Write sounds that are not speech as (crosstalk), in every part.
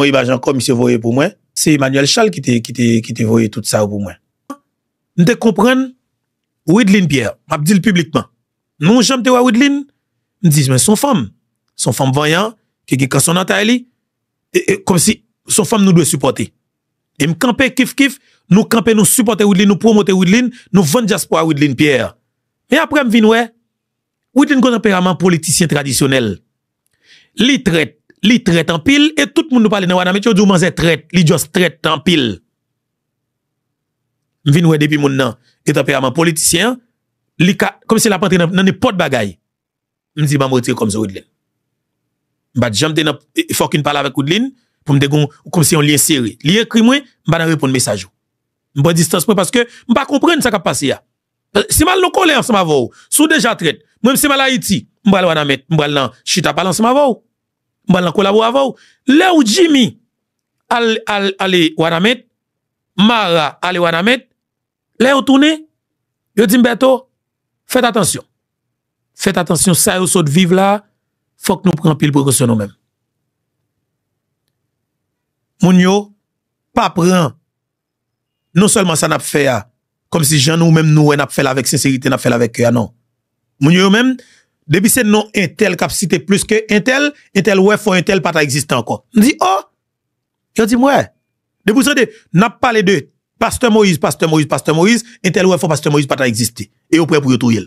Mwibajanko mi se voye pou mwen. Se Emmanuel Chal ki te voye tout sa ou pou mwen. Nde kompren Ouidlin Pierre, mabdil publikman. Nou jante wa Ouidlin. Ndiz men son fom. Son fom vanyan, ki ki konsonantay li. Kom si son fom nou dwe supporte. E mkanpe kif kif nou kanpe nou supporte Ouidlin, nou promote Ouidlin, nou vande jaspo a Ouidlin Pierre. E aprem vinwe Ouidlin kontemperaman politisyen tradisyonel. Li tret Li tret an pil e tout moun nou pale nan wana met yo di ou man zè tret. Li just tret an pil. M vin wè depi moun nan etoperaman politisyen li ka, kom se la patre nan ni pot bagay. M zi ba m wè tre kom zo Woodland. Ba jam de nan e, e, fokin pale avèk Woodland pou m degon kom se yon lien seri. Li ekri mwen, m ba nan repoun mesajou. M ba distans mwen paske m ba kompren sa kap pase ya. Euh, se mal nou kole an se ma vou. Sou deja tret. M wèm se mal a iti. M wèl wana met. M wèl nan chita pale an se ma vou. ban la kolabo avou, le ou Jimmy, ale wana met, Mara, ale wana met, le ou toune, yo di mbeto, fet atensyon, fet atensyon, sa yo sot vive la, fok nou pran pil prokosyon nou men. Moun yo, pa pran, nou solman sa nap fe ya, kom si jan nou men nou we nap fe la vek, sensirite nap fe la vek ya, non. Moun yo yo men, Debise nou entel kap site plus ke entel, entel wè fò entel pata existen ankon. Ndi, oh! Yo di mwè. De pou sade, n ap pale de Pasteur Moïse, Pasteur Moïse, Pasteur Moïse, entel wè fò Pasteur Moïse pata existen. E yo pre pou yo tou yel.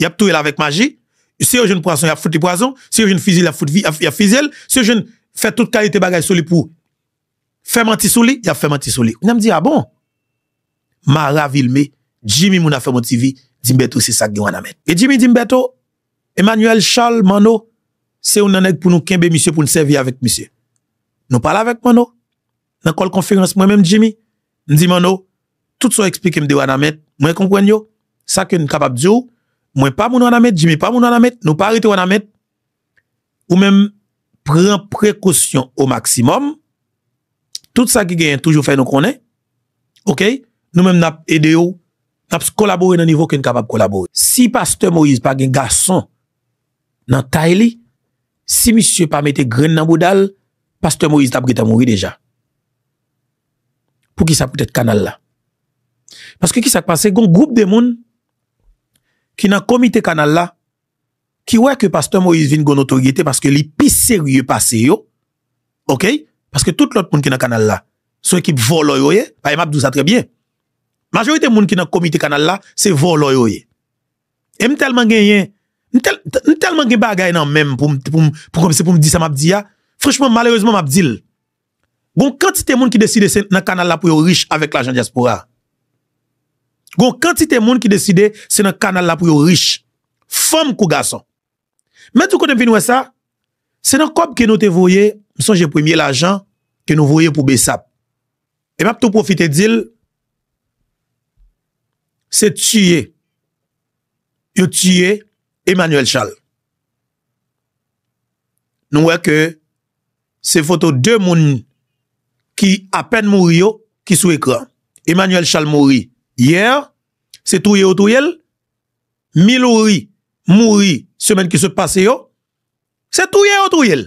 Yap tou yel avèk magi. Se yo jen prason, yap fouti prason. Se yo jen fizil, yap fouti vi, yap fizil. Se yo jen fè tout kalite bagay sou li pou fèman ti sou li, yap fèman ti sou li. Nèm di, ah bon! Ma ravil me, jimi mou na fèman ti vi, jimi beto se sak di Emmanuel Charles Mano se ou nanèk pou nou kembe misye pou nou servi avèk misye. Nou pal avèk Mano. Nan kol konferans mwen mèm Jimmy. Ndi Mano, tout so eksplike mdè wana mèt. Mwen konpwen yo. Sa ke nkabab djou. Mwen pa moun wana mèt. Jimmy pa moun wana mèt. Nou pa arite wana mèt. Ou mèm pren prekousyon ou maksimum. Tout sa ki gen toujou fèy nou konè. Ok. Nou mèm nap ede yo. Naps kolabore nan nivou ke nkabab kolabore. Si Pasteur Moïse pa gen gason nan tae li, si misyo pa mette gren nan boudal, Pastor Moïse tabre ta mouri deja. Pou ki sa pwetet kanal la. Paske ki sa kpase, goun goup de moun, ki nan komite kanal la, ki wè ke Pastor Moïse vin goun otoriyete, paske li pis serye pase yo, ok, paske tout lout moun ki nan kanal la, sou ekip voloye, pa yon apdou sa trebyen. Majorite moun ki nan komite kanal la, se voloye. Em talman genyen, Nou telman gen bagay nan menm pou m di sa m ap di ya. Frèchman, malèrezman m ap dil. Gon kantite moun ki deside se nan kanal la pou yo riche avèk l'ajan diaspora. Gon kantite moun ki deside se nan kanal la pou yo riche. Fòm kou gason. Mè tou kote m vin wè sa, se nan kop ke nou te voye, m sonje pou yon l'ajan ke nou voye pou bè sap. E m ap tou profite dil, se tüyè. Yo tüyè, Emmanuel Chal. Nou wè ke se foto de moun ki apen mouri yo ki sou ekran. Emmanuel Chal mouri yèr, se touye ou touyel. Milouri mouri semen ki sou pase yo, se touye ou touyel.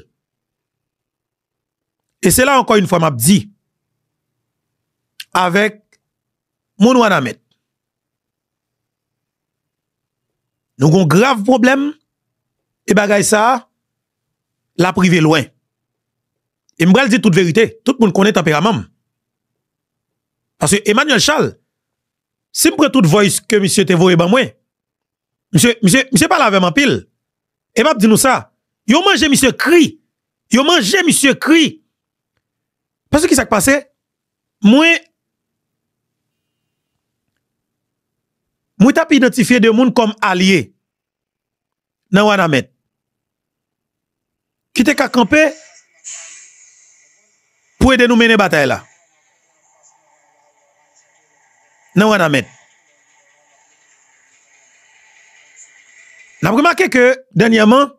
E se la ankon yon fòm ap di. Awek moun wana met. nou kon grave problem, e bagay sa, la privi lwen. E mbrel di tout verite, tout moun konen temperamam. Pase Emmanuel Chal, si mpre tout voyis ke misye te vowe, e ban mwen, misye pala veman pil, e ban di nou sa, yo manje misye kri, yo manje misye kri, pase ki sak pase, mwen, mwen, mwen tap identifiye de moun kom alye, dans Wanamet. Qui te ka campé pour nous mener bataille là. Dans Wanamet. Nous remarqué que dernièrement,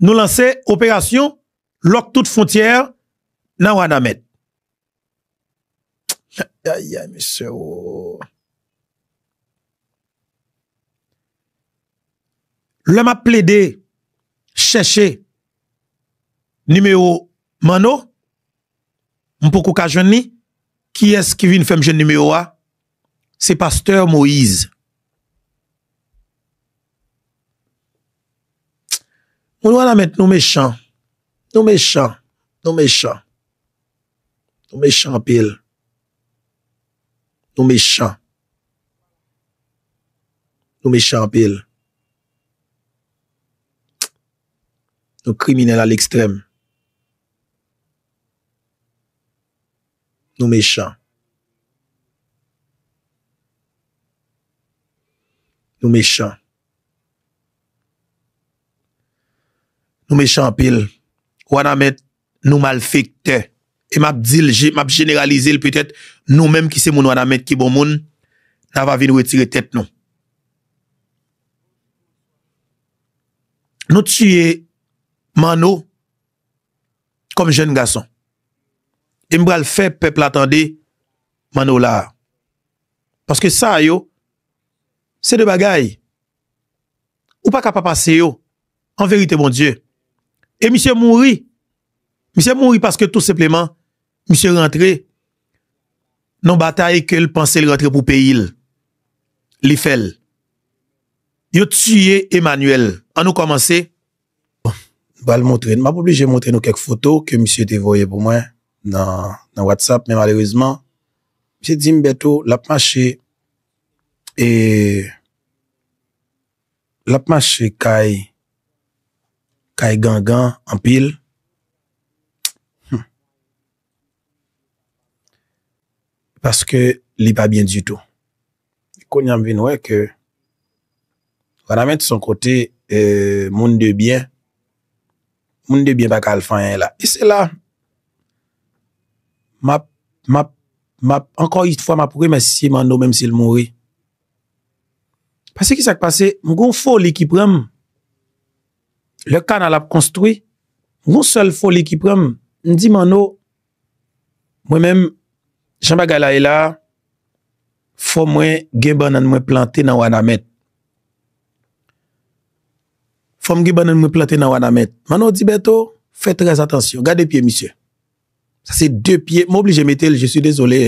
nous lançons opération Lock toute frontière dans Wanamet. Aïe, aïe, monsieur. Le ma ple de cheche Numeo Mano Mpo kou ka jwen ni Ki es ki vi n fem jen numeo a Se pasteur Moise Moun wala met nou me chan Nou me chan Nou me chan Nou me chan apil Nou me chan Nou me chan apil Nou kriminelle a l'ekstrem. Nou mechan. Nou mechan. Nou mechan pil. Wan amet nou mal fèk te. E map dil, map generalize l pwetèt nou mèm ki se moun wan amet ki bon moun na va vin wè tire tèt non. nou. Nou tüye Mano, kom jen gason. E mbral feb pep la tende, mano la. Paske sa yo, se de bagay. Ou pa kapapase yo, an verite bon die. E mi se mouri, mi se mouri paske tout sepleman, mi se rentre, nan batay ke l'pansel rentre pou peyil, l'ifel. Yo tsyye Emanuel, an nou komanse, ba l motren, ma pou bli jen motren nou kek foto, ke misye te voye pou mwen, nan WhatsApp, men malerizman, misye di mbeto, lapman che, e, lapman che kay, kay gangan, anpil, hmm, paske li pa bin djito, kon yon bin we ke, wana men t son kote, e, euh, moun de bin, moun debyen bak al fanyen la. E se la, ankon yit fwa, ma pou re mwen siye moun nou menm se l moun re. Pase ki sak pase, moun goun fol ekip rem, lè kan al ap konstoui, moun sol fol ekip rem, moun di moun nou, mwen menm, jen bag alay la, e foun mwen gen ban nan mwen plante nan wana met. Fom gi banan mwen plante nan wana met. Manon di beto, fè trèz atensyon. Gade pye misye. Sa se de pye. Mwen oblije metel, jesu dezolé.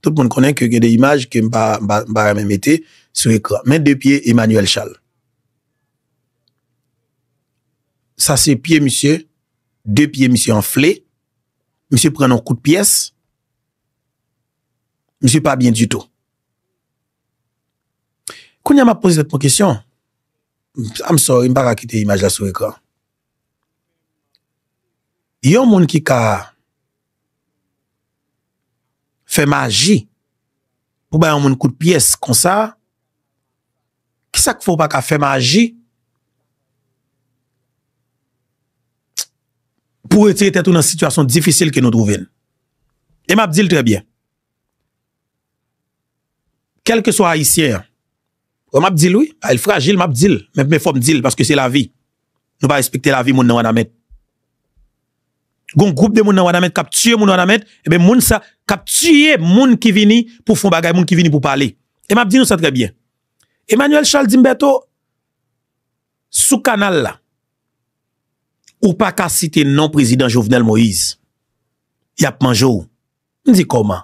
Tout moun konen ke gade imaj ke mba reme metel. Sou ekwa. Men de pye Emmanuel Chal. Sa se pye misye. De pye misye an flè. Misye pren nou kou de piyes. Misye pa bien dito. Koun ya mwen pose tèp mwen kesyon. Am sor, im bak akite imaj la sou ekran. Yon moun ki ka fe maji pou bayan moun kout piyes kon sa, kisa kifou pa ka fe maji pou ete ete ou nan situasyon difisil ki nou trouven. E map dil trebyen. Kelke sou haisyen yon, Mabdil ouy? El ah, fragil mabdil. Mep me fomdil. Paske se la vi. Nou pa respekte la vi moun nan wan amet. Gon groupe de moun nan wan amet. Kaptye moun nan amet. Ebe eh moun sa. Kaptye moun ki vini. Pou fon bagay moun ki vini pou pale. E mabdil nou sa trebyen. Emmanuel Charles Dimbeto. Sou kanal la. Ou pa ka site nan prezident Jovenel Moïse. Yap manjou. Ni di koman.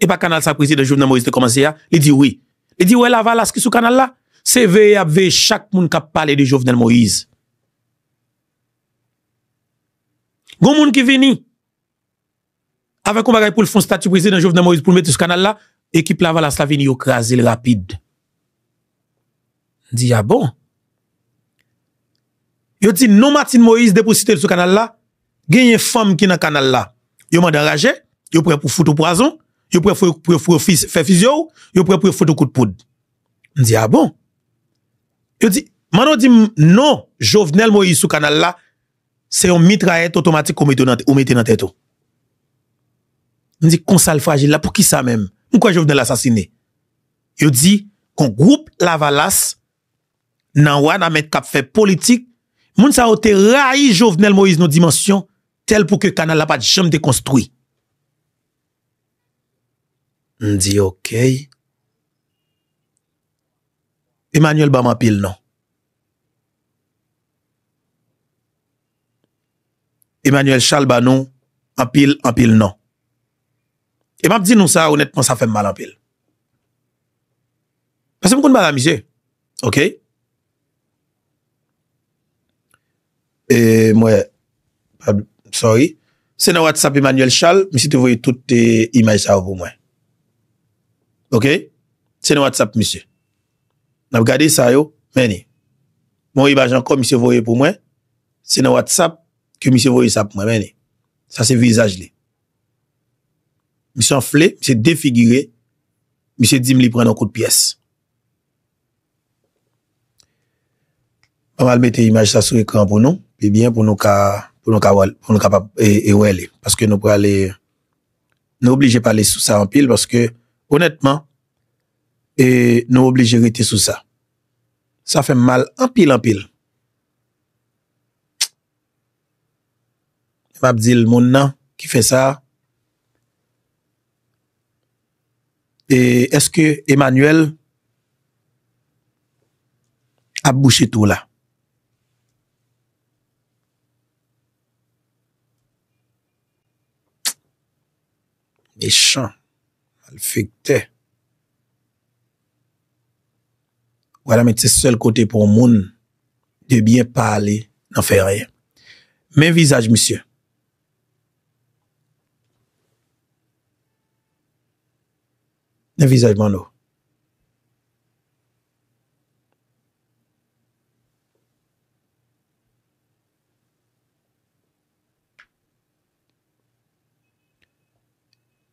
E pa kanal sa prezident Jovenel Moïse te koman se ya. Li di ouy. E di wè la valas ki sou kanal la, se veye ap veye chak moun kap pale di jovnen Moïse. Gon moun ki vini, avè kon bagay pou l'fon statu prezid nan jovnen Moïse pou l'meti sou kanal la, ekip la valas la vini yo krasil rapide. Di ya ah bon. Yo ti nou matin Moïse depo sitel sou kanal la, genye fam ki nan kanal la. Yo mande raje, yo pre pou foute ou po azon, Yo pre pre pre fè fizyo ou, yo pre pre fòtou kout poud. Ndi a ah bon. Yo di, manon di, non, Jovenel Moïse sou kanal la, se yon mitra et otomatik ou mette nan tèto. Ndi konsal fagil la, pou ki sa menm? Mwen kwa Jovenel asasine? Yo di, kon group la valas, nan wana men kap fè politik, moun sa ote rayi Jovenel Moïse nou dimensyon, tel pou ke kanal la pat jem de konstoui. Ndi ok. Emmanuel ba man apil nan. Emmanuel Charles ba nou apil, apil nan. Emanp di nou sa, ou net kon sa fem man apil. Pase moun kon ban amise. Ok. E mwen, sorry, se nan WhatsApp Emmanuel Charles, misi te voye tout te imaj sa ou pou mwen. Ok? C'est dans WhatsApp, monsieur. N'a regardé ça, yo, meni. Mon image encore, monsieur voyez pour moi. C'est dans WhatsApp que monsieur voyez ça pour moi, meni. Ça, c'est visage, les. Monsieur enflé, monsieur défiguré. Monsieur dit, me prendre un coup de pièce. On va mettre image ça sur l'écran pour nous. et bien, pour nous, pour nous, pour nous, cas... et, et, est parce que nous, pour aller, nous pas pas les sous ça en pile parce que, Honètman, nou oblige rite sou sa. Sa fèm mal anpil anpil. Mabdil moun nan, ki fè sa. E eske Emmanuel ap bouchi tou la. Echant. Fekte Wala met se sel kote pou moun De byen pale Nan fe re Men vizaj misye Men vizaj man nou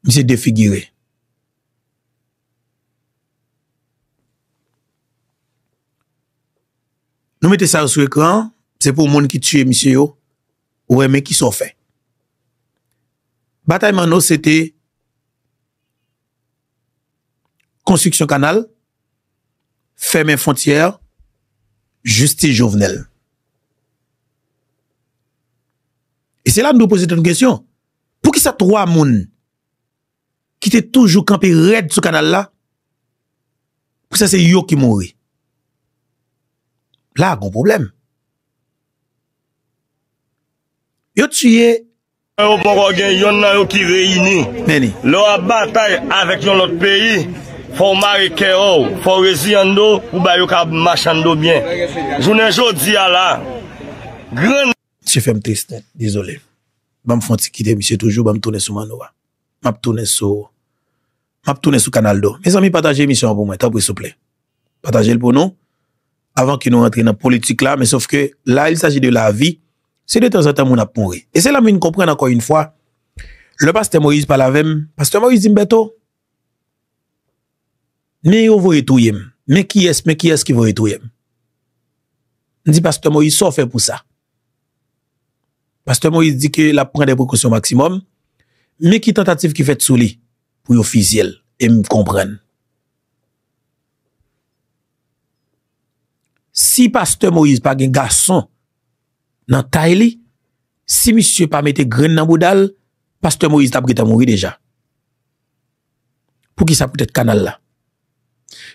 Misye defigire Misye defigire Nou mette sa sou ekran, se pou moun ki tue misye yo, ou e men ki sou fe. Bata yman nou se te konstriksyon kanal, femen fontyer, justi jovenel. E se la nou pou se te nou kesyon, pou ki sa tro a moun ki te toujou kampi red sou kanal la, pou sa se yo ki moun re. La, kon problem. Yo tuye... E yo nan yo ki reyini. Neni? Lo a batay avek yon lot peyi. Fon mare ke ou. Fon rezi yon do. Ou ba yo ka machan do byen. Jounen jodi ya la. Gran... Se fèm triste. Dizole. Bam fonte ki de mi. Se toujou bam toune sou Manowa. Map toune sou... Map toune sou kanal do. Me zami pataje emisyon pou mwen. Ta pou souple. Pataje l pou nou. avan ki nou rentre nan politik la, me saf ke la il saji de la vi, se de tan san tan moun ap moun re. E se la moun kompren akon yon fwa, le paste Moïse palavem, paste Moïse di mbeto, me yo vou etouyem, me ki es, me ki es ki vou etouyem. Ni paste Moïse sa fè pou sa. Paste Moïse di ke la pren de prekousyon maksimum, me ki tentatif ki fè tsou li, pou yo fizyel, e m komprenn. si Pastor Moïse pa gen gason nan tae li, si misye pa mette gren nan boudal, Pastor Moïse ta breta mouri deja. Pou ki sa pwetet kanal la.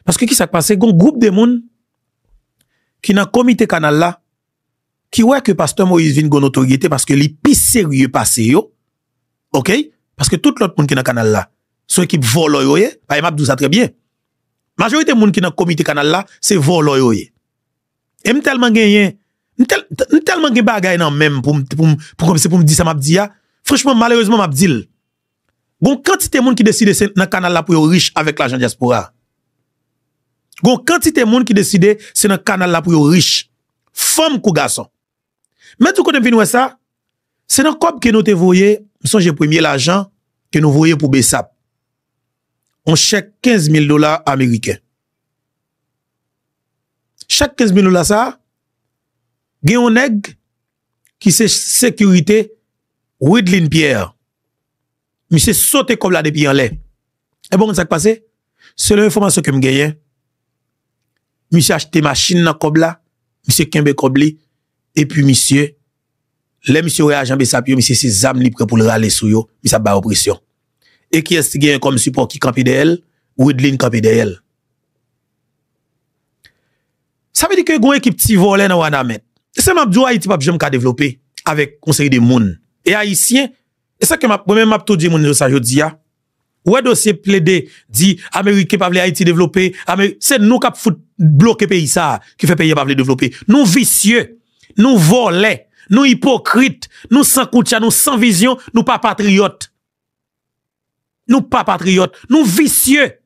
Paske ki sa kpase, goun goup de moun ki nan komite kanal la, ki wè ke Pastor Moïse vin goun otoriyete paske li pis seriye pase yo, ok, paske tout lot moun ki nan kanal la, sou ekip voloye, pa emap dousa trebyen. Majorite moun ki nan komite kanal la, se voloye yo ye. E mi talman gen yen, mi talman gen bagay nan men pou m di sa m ap di ya. Franchman, malerezman m ap di l. Gon, kantite moun ki deside se nan kanal la pou yo riche avek l'ajan diaspora. Gon, kantite moun ki deside se nan kanal la pou yo riche. Fem kou gasan. Men tou kote m finwe sa, se nan kop ke nou te voye, m sonje premier l'ajan ke nou voye pou besap. On chek 15.000 dolar ameriken. Chak 15 minou la sa, gen yon neg ki se sekurite widlin pier. Mi se sote kobla depi yon le. E bon, sa k pase? Se le informasyon kem genyen, mi se achete maschine nan kobla, mi se kenbe kobli, e pi misye, le misye re ajanbe sapyo, mi se se zam lipre pou le rale sou yo, mi sa ba opresyon. E ki es genyen kom supo ki kapi de el, widlin kapi de el. Sa me di ke gwen ki pti vole nan wana men. Se map di ou Haiti pa pje mka dewelope avek konseri de moun. E Haitien, e sa ke map, wè men map tou di moun, yo sa jout di ya. Wè dosye ple de, di, ah, Amerike pa vle Haiti dewelope, Amerike, se nou kap foute bloke pe isa, ki fè peye pa vle dewelope. Nou visye, nou vole, nou hipokrite, nou san koutia, nou san vizyon, nou pa patriote. Nou pa patriote, nou visye,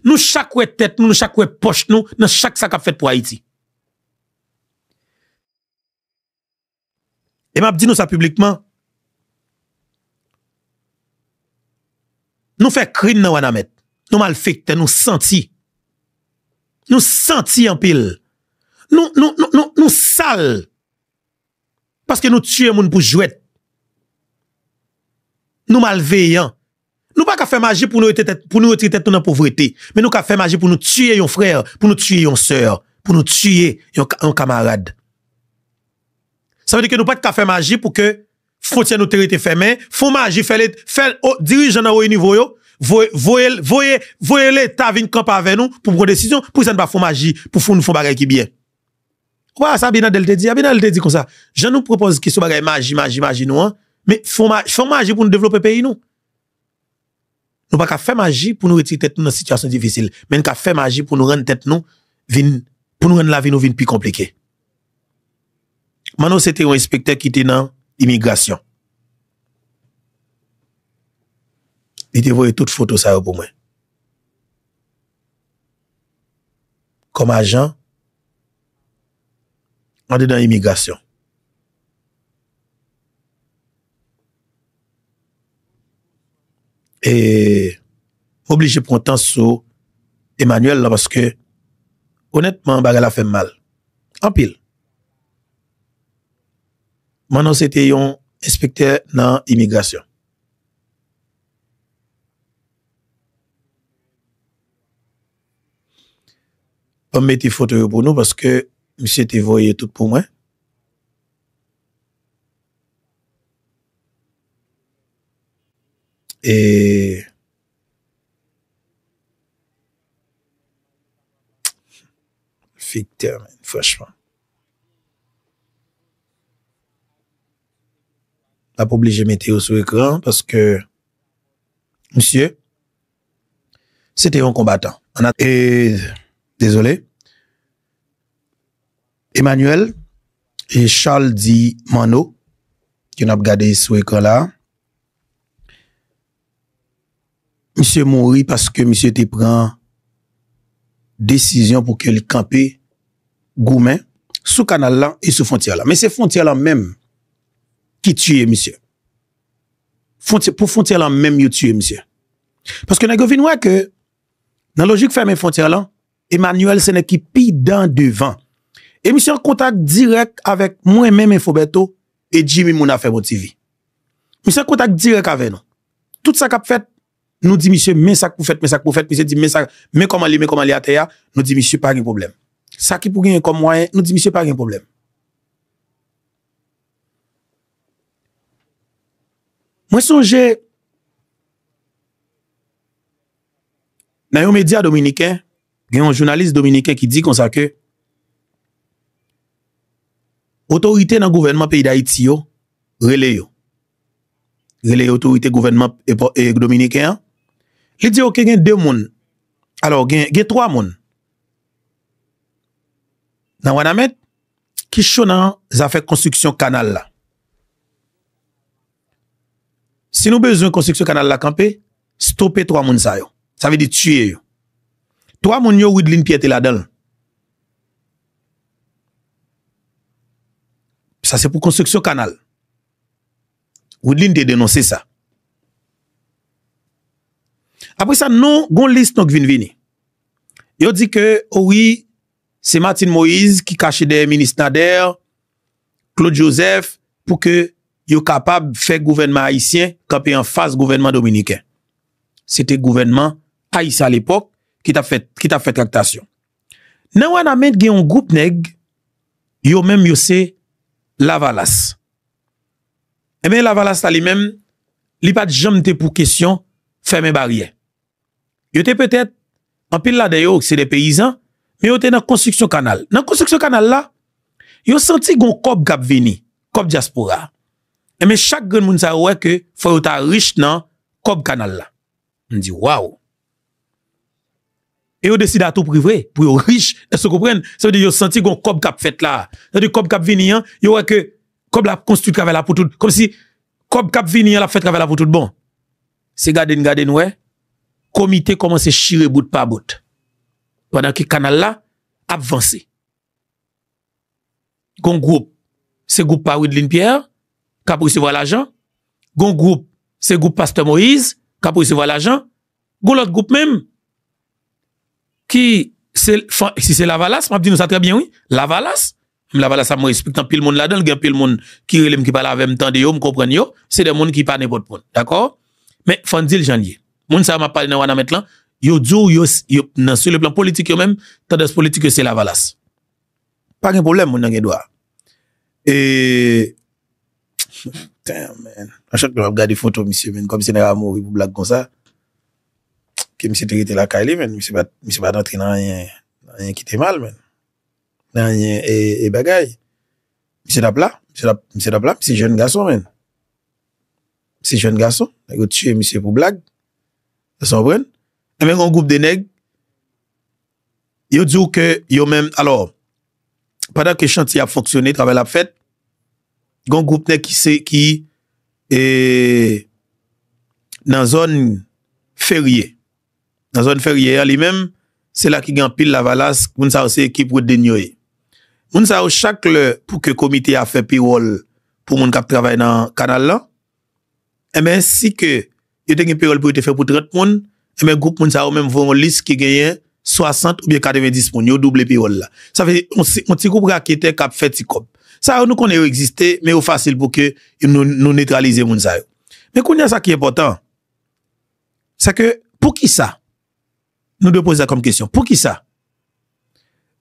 nou chakwe tèt, nou chakwe poch, nou chak sa kap fèt pou Haiti. E map di nou sa publikman. Nou fe krin nan wana met. Nou malfekte, nou senti. Nou senti an pil. Nou sal. Paske nou tue moun pou jwet. Nou malveyan. Nou pa ka fe maji pou nou retritet nou nan povreti. Men nou ka fe maji pou nou tue yon frèr. Pou nou tue yon sèr. Pou nou tue yon kamarade. Sa vede ke nou pat ka fe magi pou ke fote an otorite femen, fo magi, fel dirijan an ou e nivoyo, voye le ta vin kamp ave nou pou prou desisyon, pou san pa fo magi, pou fon nou fon bagay ki biye. Waa, sa binan del te di, a binan del te di kon sa. Jan nou propose ki sou bagay magi, magi, magi nou an, men fon magi pou nou devlope peyi nou. Nou pa ka fe magi pou nou reti tet nou nan sityasyon divisil, men ka fe magi pou nou ren tet nou pou nou ren la vin nou vin pi komplike. Mano se te yon spekter ki te nan imigrasyon. Li te voye tout foto sa yo pou mwen. Kom ajan, an de nan imigrasyon. E, oblije prontan sou Emanuel la, parce que, honetman, bagala fe mal. An pil. Manan se te yon inspektè nan imigrasyon. Pan meti fote yo pou nou baske misye te voye tout pou mwen. E... Fiktè man, fweshman. pa pou bli je mette yo sou ekran, paske, msye, se te yon kombatan. Dizole, Emanuelle, e Charles Di Mano, ki yon ap gade sou ekran la, msye moun ri, paske msye te pren desisyon pou ke li kampe Goumen, sou kanal la, e sou fonti ala. Men se fonti ala menm, ki tuye msye. Pou fontyer lan menm yo tuye msye. Paske nan govin wè ke, nan logik fè men fontyer lan, Emmanuel sè ne ki pi dan devan. E msye an kontak direk avèk mwen menm en Fobeto e Jimmy moun a fè bon ti vi. Msye an kontak direk avè non. Tout sa kap fèt, nou di msye men sak pou fèt, men sak pou fèt, men komali, men komali a teya, nou di msye pa gen problem. Sa ki pou gen komwayen, nou di msye pa gen problem. Mwen sonje, nan yon media dominiken, gen yon jounalist dominiken ki di konsa ke, otorite nan gouvenman pe yi da iti yo, rele yo. Rele yo otorite gouvenman e, dominiken. Li di yo ke gen 2 moun, alo gen 3 moun. Nan wana met, ki chou nan zafek konstruksyon kanal la. Se nou bezon konstruksyon kanal la kampe, stoppe to a moun sa yo. Sa ve di tue yo. To a moun yo Wydlin piye te la den. Sa se pou konstruksyon kanal. Wydlin te denonsi sa. Apre sa nou, goun list nou kvin vini. Yo di ke, owi, oh se Martin Moïse ki kache de Ministra Der, Claude Joseph, pou ke yo kapab fè gouvernement haïsien kapè yon fase gouvernement dominikèn. Sè te gouvernement haïs à l'époque ki ta fè traktasyon. Nan wè nan men gè yon goup neg, yo mèm yo se Lavalas. E eh mè Lavalas ta li mèm, li pat jom te pou kèsyon fè mè barye. Yo te pèt, an pil la de yo, se de peyizan, yo te nan konstruksyon kanal. Nan konstruksyon kanal la, yo senti goun kop gap veni, kop diaspora. E men chak gen moun sa wè ke fò yo ta rish nan kob kanal la. Ndi waw. E yo deside a tou privre pou yo rish. E se koupren, se wè di yo senti kon kob kap fèt la. Se wè di kob kap vini an, yo wè ke kob la konstitut kave la pou tout. Kom si kob kap vini an la fèt bon. kave la pou tout. Bon, se gaden gaden wè, komite koman se shire bout pa bout. Wè nan ki kanal la avanse. Kon goup, se goup pa wid lin pierre. Kapri se vwa la jan. Gon group, se group pastor Moïse, kapri se vwa la jan. Gon lot group mem, ki, se la valas, mabdi nou sa trebyen wè, la valas, mabdi nou sa trebyen wè, la valas a Moïse, piktan pil moun la don, gen pil moun kirelem ki pala avèm tan de yo, mkopren yo, se de moun ki panè potpoun. D'akor? Mè, fondil jan liye. Moun sa wè ma palè nan wana mèt lan, yo djou, yo nan sou le plan politik yo mem, tan des politik yo se la valas. Pa gen problem moun nan gen doa. E... an chan pou ap gade foto misye men kon misye nan yon amouri pou blag kon sa ke misye te gite la ka li men misye bat rentre nan yon nan yon ki te mal men nan yon e, e bagay misye tap la misye jen gason men misye jen gason nan yon tue misye pou blag nan yon e group de neg yon djou ke yon men alo padan ke chant yon ap foksyone trabe la fet Gon goup ne ki se ki e, nan zon ferye. Nan zon ferye, alimem, se la ki gen pil la valas, moun sa ou se ekip wou denyo e. Moun sa ou chakle pou ke komite a fe piwol pou moun kap travay nan kanal la, eme ansi ke yo denge piwol pou ite fe pou tret moun, eme goup moun sa ou men voun lise ki genye 60 ou bien 90 moun, yo double piwol la. Sa fe, moun ti goup rakete kap feti kop. Sa ou nou konè ou existè, mè ou fasil pou ke nou nétralize moun sa ou. Mè konè sa ki important, sa ke pou ki sa, nou dè pou se kom kèsyon, pou ki sa,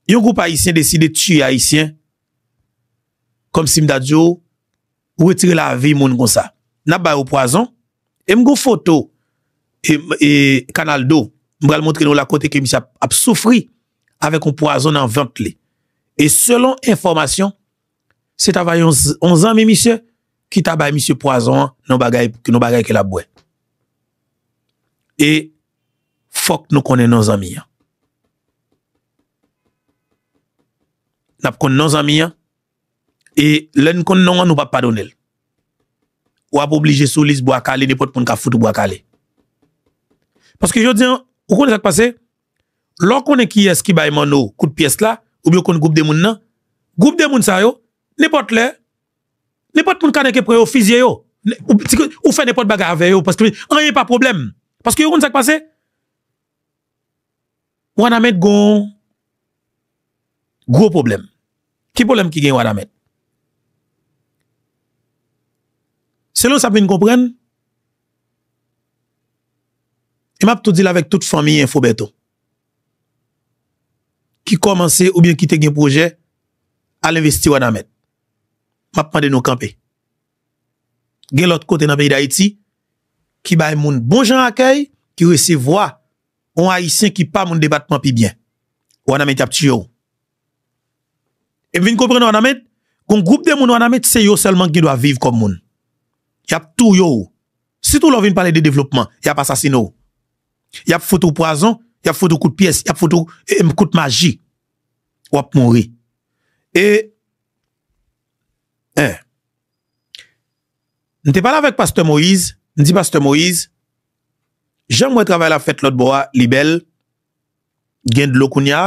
yon goup haïsyen deside tù ya haïsyen, kom si mda djou, wè tire la vi moun kon sa. Nabay ou poason, m go foto, kanal do, m bral montre nou la kote ke mi sa ap soufri, avek ou poason nan vant li. E selon informasyon, Se ta va yon zanmi misye, ki ta bay misye poazan, nou bagay ke la bwen. E, fok nou konen nou zanmi yan. Nap konen nou zanmi yan, e lèn konen nou an nou pa padonel. Ou ap oblige sou lis bo akale, nepot pou nou ka foute bo akale. Paske yo diyan, ou konen sa te pase, lò konen ki eski bayman nou kout piyes la, ou biyo konen goup de moun nan, goup de moun sa yo, Nè pot lè, nè pot moun kane ke pre yo fizye yo. Ou fe nè pot bagave yo, an yon pa problem. Paske yon kon sa k passe? Wanamèd goun, gwo problem. Ki problem ki gen Wanamèd? Selon sa pou yon kompren, yon e ap tout di la vek tout fami yon fò bèto. Ki komanse ou bien kite gen projè, al investi Wanamèd. wap pande nou kampe. Gen lot kote nan peyi da iti, ki bay moun bon jan akay, ki wese vwa, moun haisyen ki pa moun debatman pi byen. Wan amet yap ti yo. E m vin koupre nou wan amet, kon groupe de moun wan amet, se yo selman ki do a viv kom moun. Yap tou yo. Si tou lò vin pale de devlopman, yap asasino. Yap fote ou poazon, yap fote ou koute piyes, yap fote ou koute magi. Wap moun ri. E, N te pala vek Pastor Moïse, n di Pastor Moïse, jen mwen travay la fèt lòt bo a libel, gen d'lòkoun ya,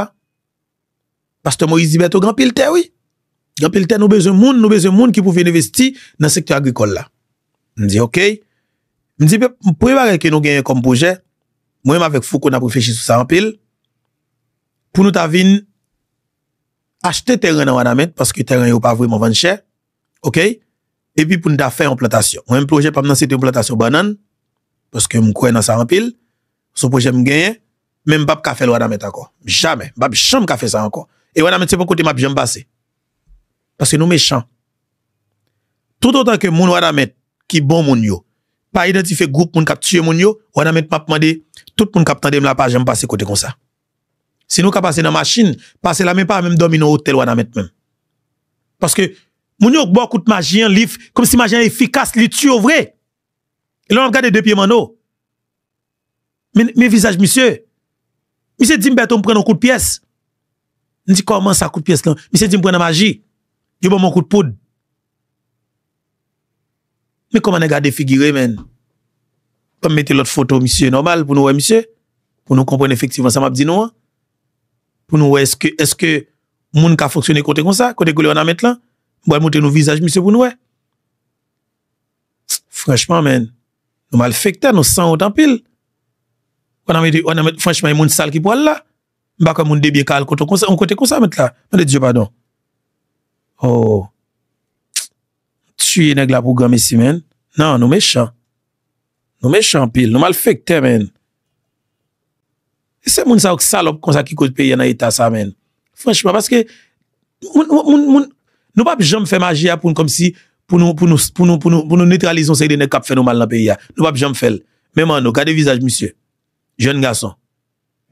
Pastor Moïse di beto, gampil te wè, gampil te nou bezè moun, nou bezè moun ki pou ven investi nan sektor agrikol la. N di ok, m di prebare ke nou genye kom pouje, mwen m avèk fou kon apou fèchi sou sa anpil, pou nou ta vin achte terren nan wana men, paske terren yo pa vwe mwen ven chè, OK Et puis pour nous faire une plantation. Un projet pas c'était une plantation banane parce que je crois dans ça en pile. Ce projet me gagné même pas ka faire mettre encore. Jamais, pas jamais ka faire ça encore. Et a c'est pour côté m'a jamais passé. Parce que nous méchants. Tout autant que moun wada mettre qui bon moun yo, pas identifié, groupe moun kap tuer moun yo, wada mettre m'a demandé tout moun kap tande la pas jamais passer côté comme ça. Si nous ka passer dans machine, passer la même pas même dormir dans hôtel wada même. Parce que Moun yo kbo akout magi an lif, kom si magi an efikas li tsyo vre. E lò an gade depi man nou. Men visaj misye, misye di mbeton mpren an kout piyes. Ni di koman sa kout piyes lan. Misye di mpren an magi, yo bon mwen kout poud. Men koman an gade figyre men. Kon mette lot foto misye normal, pou nou wè misye, pou nou kompren efektiv an sa map di nou an. Pou nou wè eske, eske moun ka foksyone kote kon sa, kote kou li an amet lan. Mwen mwote nou vizaj mwen sepoun wè. Franchman men. Nou mal fèk tè. Nou san wot an pil. Franchman yon moun sal ki po all la. Mwen baka moun debye kal kontè konsa met la. Mwen de diyo padon. Oh. Tsu yon neg la pou gomme si men. Nan nou mechan. Nou mechan pil. Nou mal fèk tè men. Se moun sa wak salop konsa ki kote pe yon an etasa men. Franchman. Franchman. Franchman. Franchman. Franchman. Franchman. Franchman. Franchman. Franchman. Franchman. Nou pa bi jom fe maji ya pou nou neutralizon se yi dene kap fenomenal nan peyi ya. Nou pa bi jom fel. Mèman nou, kade vizaj monsye. Joun gason.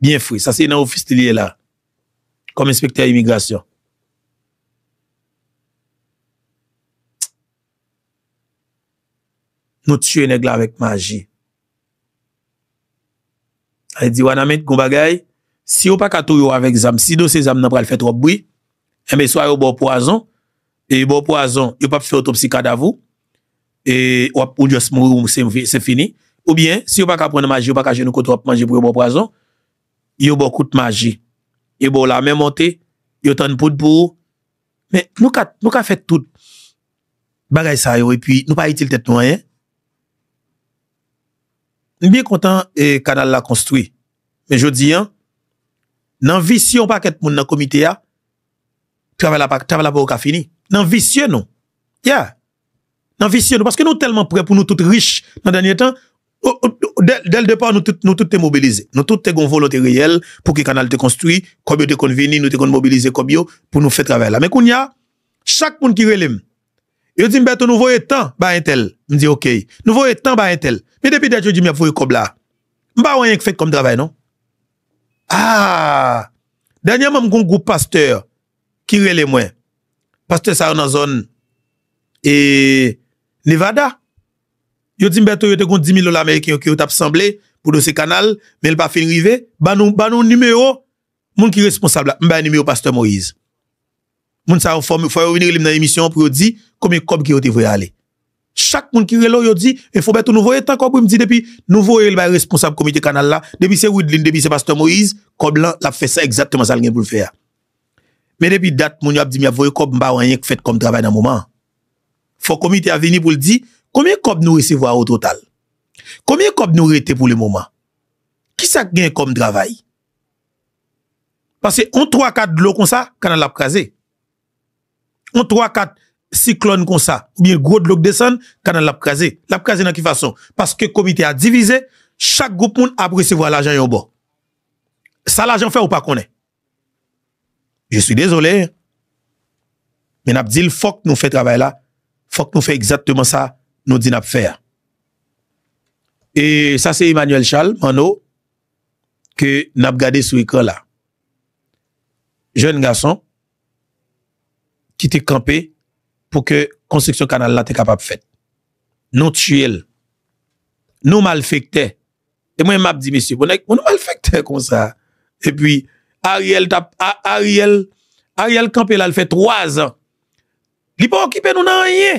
Bien fwe. Sa se yi nan ofis te liye la. Kom inspektè yi imigrasyon. Nou tchou yi neg la vek maji. A yi di wana men kou bagay. Si yo pa katou yo avek zam. Si do se zam nan pral fèt wap bouy. E me swa yo bo po a zon. E yon bo pou a zon, yon pa pou se otopsi kada vou. E wap ou dios mou mou, se fini. Ou bien, si yon pa ka prene maji, yon pa ka jenou koto wap manji pou yon bo pou a zon. Yon bo koute maji. Yon bo la men monte, yon tan poud pou. Men, nou ka fet tout. Bagay sa yo, epi nou pa itil tet nou a yen. Nou biye kontan e, kanal la konstwi. Men, jodi yan. Nan vi, si yon pa ket moun nan komite ya. Travala pou ou ka fini. Nan visye nou. Ya. Nan visye nou. Paske nou telman prè pou nou tout riche nan danyen tan. Del depan nou tout te mobilize. Nou tout te gon volote reyel pou ki kanal te konstri. Kob yo te kon vini, nou te kon mobilize kob yo pou nou fe trabay la. Men koun ya, chak moun ki relem. Yo di mbeto nou voye tan ba entel. M di ok. Nou voye tan ba entel. Men depi de ajo di m yap voye kob la. M ba wanyen ki fet kom trabay non? Aaaa. Ah! Danyen m am goun goupasteur ki relem mwen. Pastè sa yo nan zon e Nevada. Yo di mbeto yo te kon 10.000 lola Amerikyan ki yo tap samble pou dosi kanal men l pa fin rive. Ban nou nimeyo moun ki responsable la. Mba nimeyo Pastè Moïse. Moun sa yo fò yon venire lèm nan emisyon pou yo di komi kob ki yo te voye ale. Chak moun ki relo yo di e fò mbeto nou voye tanko pou mdi depi nou voye l bay responsable komite kanal la. Depi se Woodland, depi se Pastè Moïse, kob lan la fè sa exactement sa l gen pou l fè ya. Men depi dat, moun yo ap di mi avoye kob mba wanyen kou fèt kom travay nan mouman. Fò komite a veni pou l di, komyen kob nou resevo a ou total? Komyen kob nou rete pou lè mouman? Ki sa gen kom travay? Pase 1-3-4 dlò kon sa, kanan lap kaze. 1-3-4 siklon kon sa, mi yon gro dlò kdesan, kanan lap kaze. Lap kaze nan ki fason? Pase ke komite a divize, chak goup moun ap resevo a l'ajan yon bon. Sa l'ajan fè ou pa konè? Je sou desolè. Men ap dil, fok nou fè travè la. Fok nou fè egzatèman sa nou di nap fè. E sa se Emmanuel Charles, man nou, ke nap gade sou ekran la. Joun gason, ki te kampe, pou ke konstriksyon kanal la te kapap fè. Non tchuyel. Non mal fèk te. E mwen ap di, mesye, moun nou mal fèk te kon sa. E pwi, Ariel tap, Ariel, Ariel Kampel al fè troazan. Li pou okipè nou nan yè.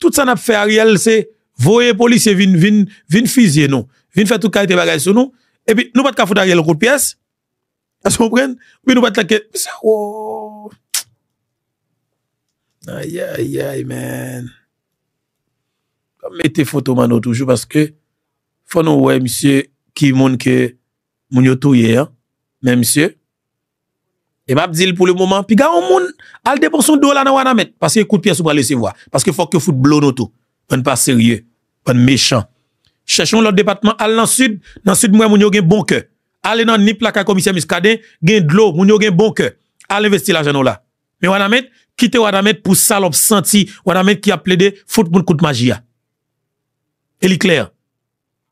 Tout sa nap fè, Ariel se, voye polisè vin, vin, vin fizye nou. Vin fè tout kaj te bagay sou nou. E bi nou bat ka foud Ariel kout pias. As moun pren, bi nou bat la kè, misè, wouw. Ayay, ayay, men. Mète fotoman nou toujou, paske, fò nou wè, misè, ki moun ke moun yo tou yè, mè misè, E map zil pou le mouman. Pi ga ou moun, al deponson do la nan wana met. Paske koute piens ou prale se vwa. Paske fok yo foute blon ou tou. Pan pa serye, pan mechant. Chachon lor departement al nan sud. Nan sud mwen moun yo gen bonke. Al enan ni plaka komisyen miskade, gen dlo. Moun yo gen bonke. Al investi la jenou la. Men wana met, kite wana met pou salop senti. Wana met ki a ple de foute moun koute magia. E li kler.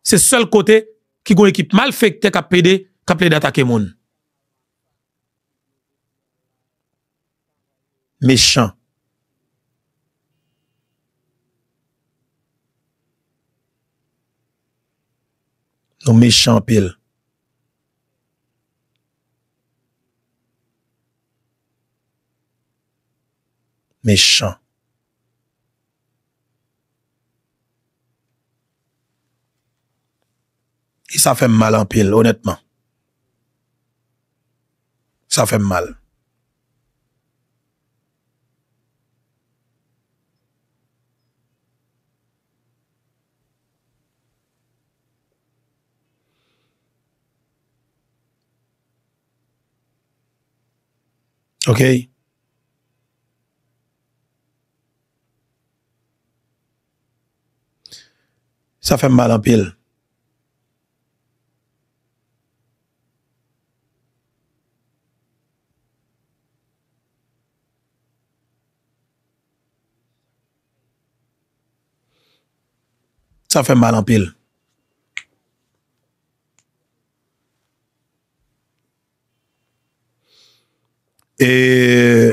Se sol kote ki goun ekip mal fekte ka ple de, ka ple de atake moun. méchant. Nous méchants pile. méchant. Et ça fait mal en pile, honnêtement. Ça fait mal. OK. Ça fait mal en pile. Ça fait mal en pile. E,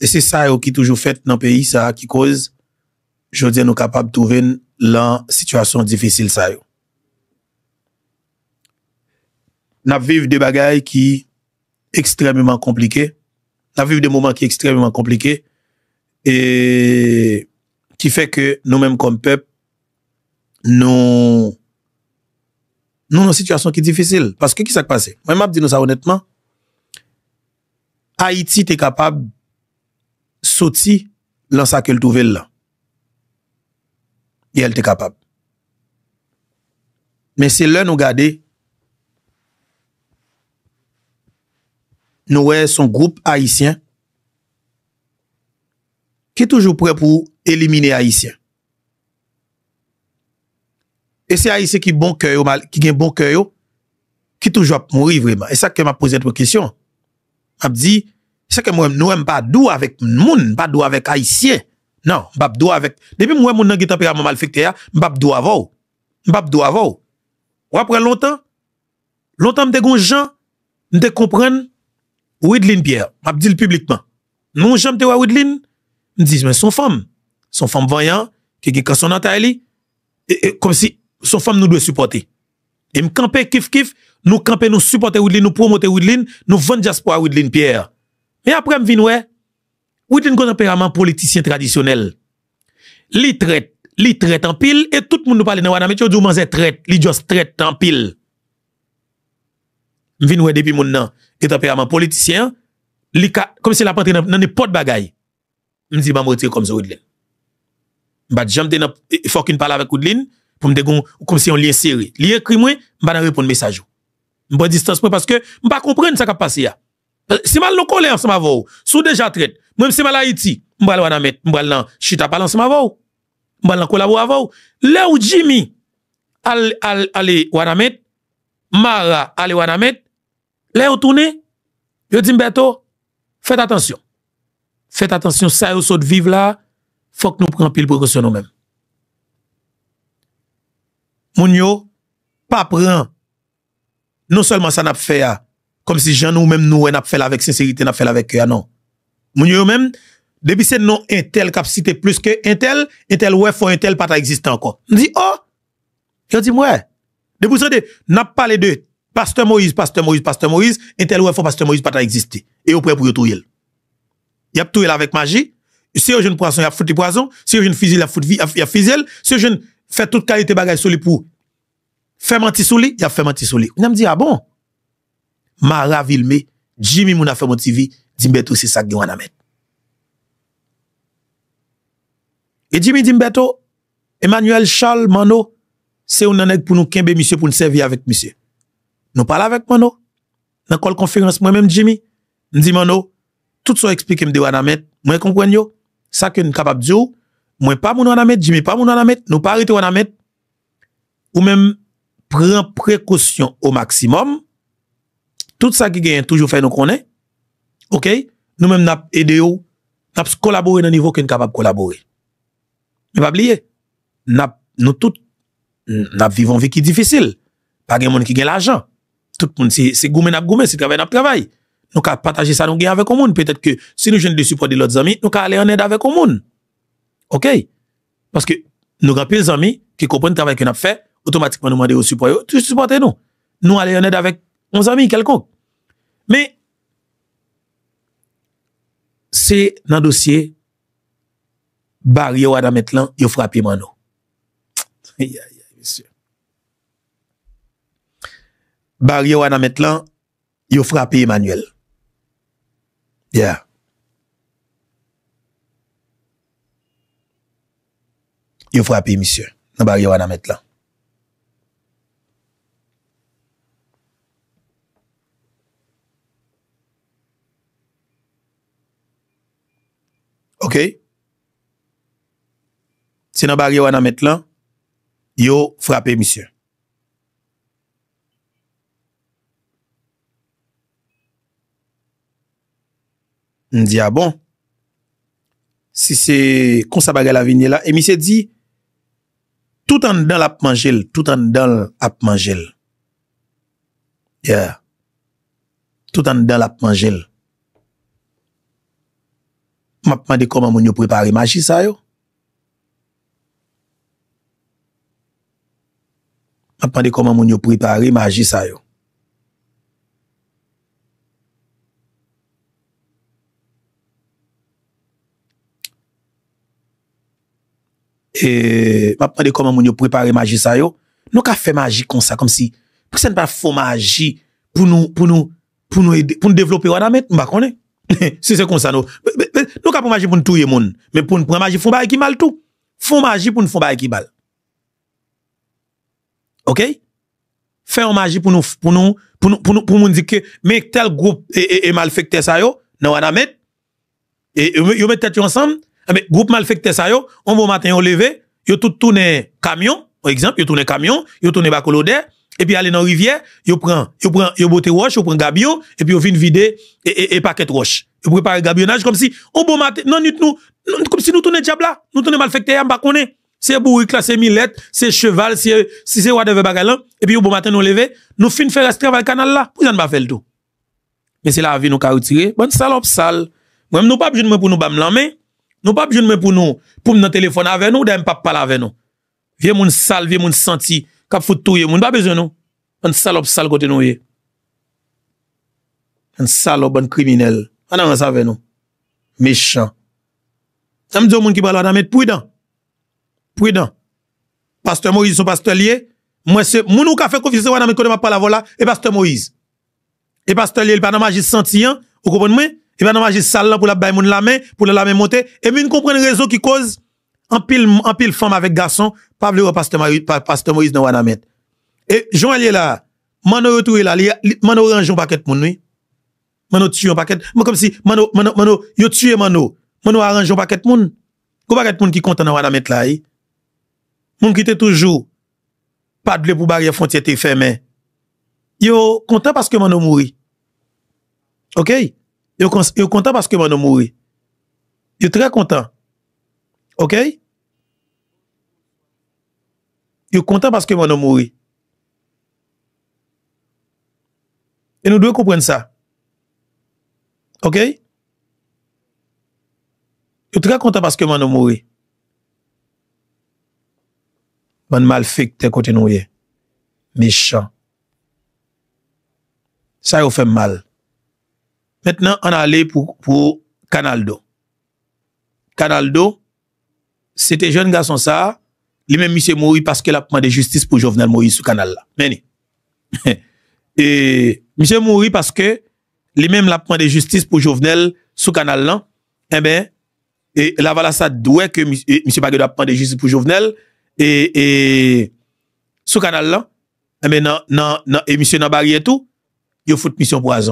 e se sa yo ki toujou fèt nan peyi sa ki koz, jodi nou kapab touven lan sitwasyon difisil sa yo. Nap viv de bagay ki ekstrememan komplike, nap viv de mouman ki ekstrememan komplike, e ki fè ke nou menm kon pep nou nan sitwasyon ki difisil. Paske ki sa kpase? Mwen map di nou sa honetman? Haïti te kapab soti lan sa ke l touvel la. Yel te kapab. Men se lè nou gade, nou wè son group haïtien ki toujou prè pou elimine haïtien. E se haïtien bon ki gen bon kèyo, ki toujou ap mouri vreman. E sa ke m ap posèt wè kisyon. Mbap di, seke mwen mwen mba dou avèk moun, mba dou avèk haisyè. Nan, mbap dou avèk. Depi mwen mwen mwen nan gitan piya mwen mal fèk te ya, mbap dou avèk. Mbap dou avèk. Wapre lontan, lontan mwen te goun jan, mwen te kompren widlin pier. Mbap dil publikman. Mwen mwen jan mwen te wawidlin, mwen di, mwen non, son fòm. Son fòm vanyan, ki ki konsonantay li. Kom si, son fòm nou dwe supporte. Mwen kampè kif kif. Nou kampe, nou supporte Ouidlin, nou promote Ouidlin, nou vende jaspo a Ouidlin Pierre. E apre m vinwe, Ouidlin kon temperament politisyen tradisyonel. Li tret, li tret an pil, e tout moun nou pale nan wana met yo djouman zè tret, li jos tret an pil. M vinwe debi moun nan, ki temperament politisyen, li ka, kom se la patre nan ne pot bagay, m zi ba m wote kom zo Ouidlin. Ba jom de na, fokin pala vek Ouidlin, pou m dekou, kom se yon liye seri. Liye krimwe, m ba nan repon mesajou. Mbwa distans mwen paske mba kompren sa kap pase ya euh, Si mal nou kole an se ma vou Sou deja tret Mwen si mal a iti mbwa l wana met Mbwa l nan chita palan se ma vou Mbwa l nan kola vou avou Le ou jimi al al al e wana met Mar al al e wana met Le ou toune Yo di mbeto Fet atensyon Fet atensyon sa yo sot vive la Fok nou pren pil prokosyon nou men Moun yo Pa pren Non solman sa nap fe ya, kom si jan nou menm nou we nap fe la vek, sensirite nap fe la vek ya, ah, non. Moun yo menm, debi se nou entel kap site plus ke entel, entel wef ou entel pata existan kon. Ndi, oh! Yo di mwe. De pou sade, nap pale de, pastor Moïse, pastor Moïse, pastor Moïse, entel wef ou pastor Moïse pata existi. E yo pre pou yo tou yel. Yap tou yel avek magi, se yo jen prason yap foute boazon, se yo jen fizil yap foute vi, yap fizil, se yo jen fè tout kalite bagay sou li pou ou. Fèman tisou li, ya fèman tisou li. Ou nèm di, a ah bon. Ma ravi lme, Jimmy moun a fèman ti vi, jimbeto se sak de wan amet. E Jimmy jimbeto, Emmanuel Charles, mano, se ou nanèk pou nou kenbe misyo pou nou servi avèk misyo. Nou pal avèk, mano. Nan kol konferans mwen mèm Jimmy. Ndi, mano, tout so eksplikem de wan amet. Mwen konpwen yo, sak yon kapap di ou. Mwen pa moun wan amet, Jimmy pa moun wan amet. Nou pari te wan amet. Ou mèm, pren prekousyon ou maksimum, tout sa ki gen toujou fè nou konè, nou mèm nap ede ou, nap skolabore nan nivou ki nkabab kolabore. Mèm ap liye, nou tout nap vivon viki difisil, pa gen moun ki gen l'ajan. Tout moun si goume nap goume, si trabè nap trabè, nou ka pataje sa nou gen avèk ou moun, petèt ke si nou jen de supradi lòt zami, nou ka alè anèd avèk ou moun. Ok? Paske nou rapè lòt zami, ki kopè n trabè ki nap fè, Otomatikman nou mande yo suport yo. Tu suporte nou. Nou ale yon ed avèk mons ami kelkon. Me, se nan dosye, bar yo wana met lan, yo frapi man nou. Ya, ya, ya, misye. Bar yo wana met lan, yo frapi Emmanuel. Ya. Yo frapi misye. Nan bar yo wana met lan. Ok, se nan bag yo anan met lan, yo frapè misye. Ndi ya ah, bon, si se konsa baga la vinye la, e misye di, tout an dan ap manjel, tout an dan ap manjel. Ya, tout an dan ap manjel. map mande koman moun yo prepare maji sa yo? map mande koman moun yo prepare maji sa yo? E, map mande koman moun yo prepare maji sa yo? Nou ka fe maji kon sa, kon si, pou se npa fo maji, pou nou, pou nou, pou nou e, pou nou devlopi wana men, mba kon e? Mba kon e? (laughs) si c'est comme ça, nous, nous pas magie pour nous le les mais pour nous prendre magie, font bail qui mal tout. Font magie pour nous faire bail qui mal. OK? Faire magie pour nous, pour nous, pour nous, pour nous, pour nous dire que, mais tel groupe est, est, malfecté ça, yo, nous allons mettre, et yo mettre tête ensemble, ah, mais groupe malfecté ça, yo, on bon matin, on levé, yo tout camion, par exemple, yo tourner camion, yo tourner bacolodé, E pi alè nan rivye, yo pran, yo pran, yo bote roche, yo pran gabion, e pi yo fin vide, e paket roche. Yo prepare gabionaj kom si, ou bo matè, nan yut nou, kom si nou tounè diab la, nou tounè mal fèkte yam pa konè. Se yè bourouk la, se yè millet, se yè cheval, se yè, se yè whatever bagay lan, e pi yo bo matè nou leve, nou fin fè rastre val kanal la, pou yon pa fè ldo. Men se la avi nou ka outire, bon salop sal. Mwen m nou pap jounmè pou nou bam lanme, nou pap jounmè pou nou pou m nan telefon avè nou, ou dè m pap pal avè nou. Viè moun Kap foute touye, moun ba beze nou. An salop sal kote nou ye. An salop, an kriminel. An an an save nou. Mechan. Tam diyo moun ki balo an amet, pou yi dan? Pou yi dan? Pastoy Moïse ou Pastoy Lie? Moun ou ka fe konfise wan an amet kone ma pala vola? E Pastoy Moïse? E Pastoy Lie l pa nan majis santiyan? Ou kopon mwen? E pa nan majis sal la pou la bay moun lame? Pou la lame monte? E moun kon pren rezo ki koz? an pil fom avek gason, pa vle ou pastemois nan wana met. E, joun elè la, mano retou elè, mano ranjoun paket moun, mano tsyon paket, yo tsyon mano, mano ranjoun paket moun, kou paket moun ki kontan nan wana met la, moun ki te toujou, pa vle pou barye fonti ete fèmen, yo kontan paske mano mouri, yo kontan paske mano mouri, yo trè kontan, Ok? You kontan paske man nou mouri. E nou dwe koupren sa. Ok? You tra kontan paske man nou mouri. Man mal fik te kontinou ye. Mishan. Sa yo fèm mal. Mètnen an ale pou kanal do. Kanal do Sete jen gwa son sa, li men Mise Mouri paske la pman de justice pou Jovenel moui sou kanal la. Meni. Mise Mouri paske li men la pman de justice pou Jovenel sou kanal eh la, la vala sa dwe ke Mise Bagodo la pman de justice pou Jovenel sou kanal la, e eh Mise nan bari etou, yo foute Mise Mouri.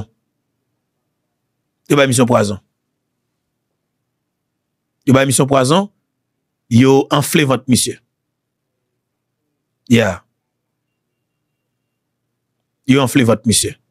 Yo foute Mise Mouri. Yo foute Mise Mouri. Yo foute Mise Mouri. Yo anfle vat misye. Ya. Yo anfle vat misye.